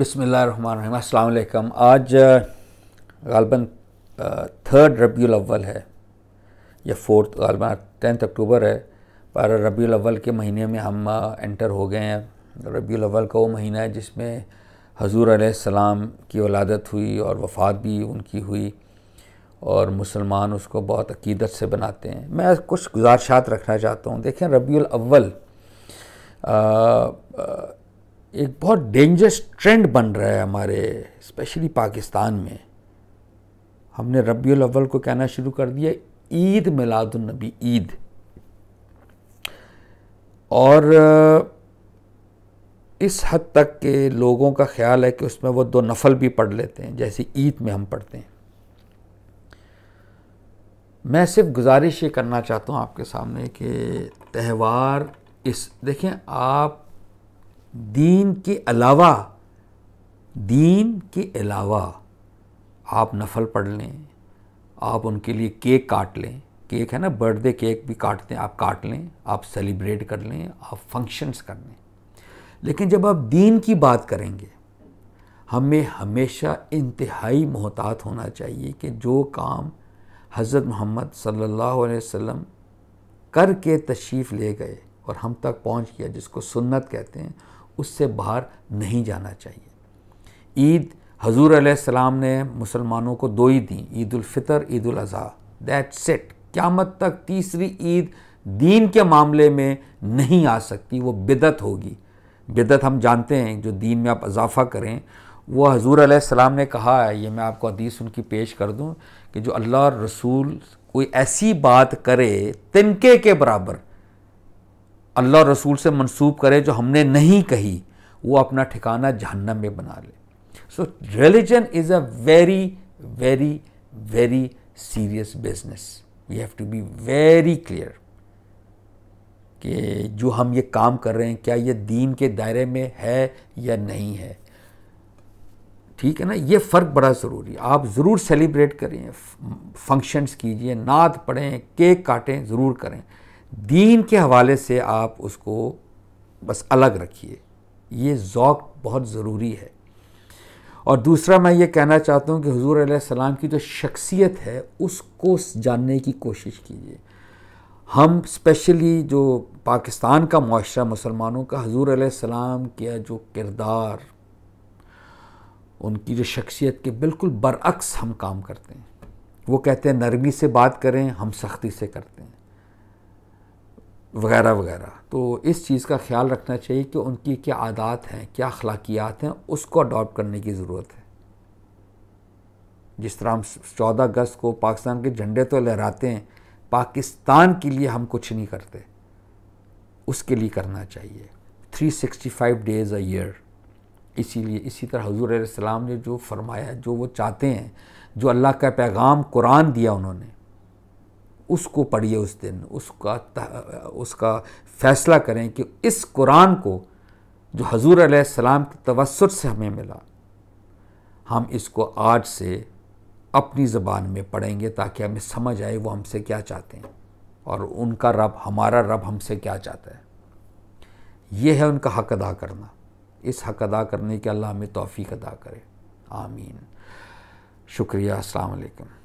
बसमिल अल्लाम आज गालबन थर्ड रबी अव्वल है या फोर्थ गालबा टेंथ अक्टूबर है पर रबी अव्वल के महीने में हम एंटर हो गए हैं रबी अव्वल का वो महीना है जिसमें हजूर सलाम की वलादत हुई और वफ़ात भी उनकी हुई और मुसलमान उसको बहुत अकीदत से बनाते हैं मैं कुछ गुजारशात रखना चाहता हूँ देखें रबी अव्वल एक बहुत डेंजरस ट्रेंड बन रहा है हमारे स्पेशली पाकिस्तान में हमने रबी अव्वल को कहना शुरू कर दिया ईद मिलादुलनबी ईद और इस हद तक के लोगों का ख्याल है कि उसमें वो दो नफल भी पढ़ लेते हैं जैसे ईद में हम पढ़ते हैं मैं सिर्फ गुजारिश ये करना चाहता हूँ आपके सामने कि त्यौहार इस देखें आप दीन के अलावा दीन के अलावा आप नफल पढ़ लें आप उनके लिए केक काट लें केक है ना बर्थडे केक भी काटते हैं आप काट लें आप सेलिब्रेट कर लें आप फंक्शंस कर लें लेकिन जब आप दीन की बात करेंगे हमें हमेशा इंतहाई मोहतात होना चाहिए कि जो काम हज़रत मोहम्मद सल्लल्लाहु अलैहि वसल्लम करके तशरीफ़ ले गए और हम तक पहुंच गया जिसको सुन्नत कहते हैं उससे बाहर नहीं जाना चाहिए ईद हजूर सलाम ने मुसलमानों को दो ही दी ईद अज़ी दैट सेट क्यामत तक तीसरी ईद दीन के मामले में नहीं आ सकती वो बिदत होगी बिदत हम जानते हैं जो दीन में आप इजाफ़ा करें वो हजूर सलाम ने कहा है ये मैं आपको हदीस उनकी पेश कर दूँ कि जो अल्लाह रसूल कोई ऐसी बात करे तिनके के बराबर अल्लाह रसूल से मंसूब करे जो हमने नहीं कही वो अपना ठिकाना जहन्नम में बना ले so religion is a very very very serious business we have to be very clear कि जो हम ये काम कर रहे हैं क्या ये दीन के दायरे में है या नहीं है ठीक है ना ये फ़र्क बड़ा ज़रूरी है आप ज़रूर सेलिब्रेट करें फंक्शंस कीजिए नात पढ़ें केक काटें ज़रूर करें दीन के हवाले से आप उसको बस अलग रखिए ये ज़ौक बहुत ज़रूरी है और दूसरा मैं ये कहना चाहता हूँ कि हजूर सलाम की जो शख्सियत है उसको जानने की कोशिश कीजिए हम स्पेशली जो पाकिस्तान का माशरा मुसलमानों का हजूर सलाम का जो किरदार उनकी जो शख्सियत के बिल्कुल बरअक्स हम काम करते हैं वो कहते हैं नरमी से बात करें हम सख्ती से करते हैं वगैरह वगैरह तो इस चीज़ का ख्याल रखना चाहिए कि उनकी क्या आदात हैं क्या अखलाकियात हैं उसको अडॉप्ट करने की ज़रूरत है जिस तरह हम चौदह अगस्त को पाकिस्तान के झंडे तो लहराते हैं पाकिस्तान के लिए हम कुछ नहीं करते उसके लिए करना चाहिए 365 डेज़ अ ईयर इसीलिए इसी तरह हजूर ने जो फरमाया जो वो चाहते हैं जो अल्लाह का पैगाम कुरान दिया उन्होंने उसको पढ़िए उस दिन उसका उसका फ़ैसला करें कि इस कुरान को जो हजूर सलाम के तवसर से हमें मिला हम इसको आज से अपनी ज़बान में पढ़ेंगे ताकि हमें समझ आए वो हमसे क्या चाहते हैं और उनका रब हमारा रब हमसे क्या चाहता है ये है उनका हक अदा करना इस हक अदा करने के अल्लाह हमें तोफ़ी अदा करे आमीन शुक्रिया अलैक्म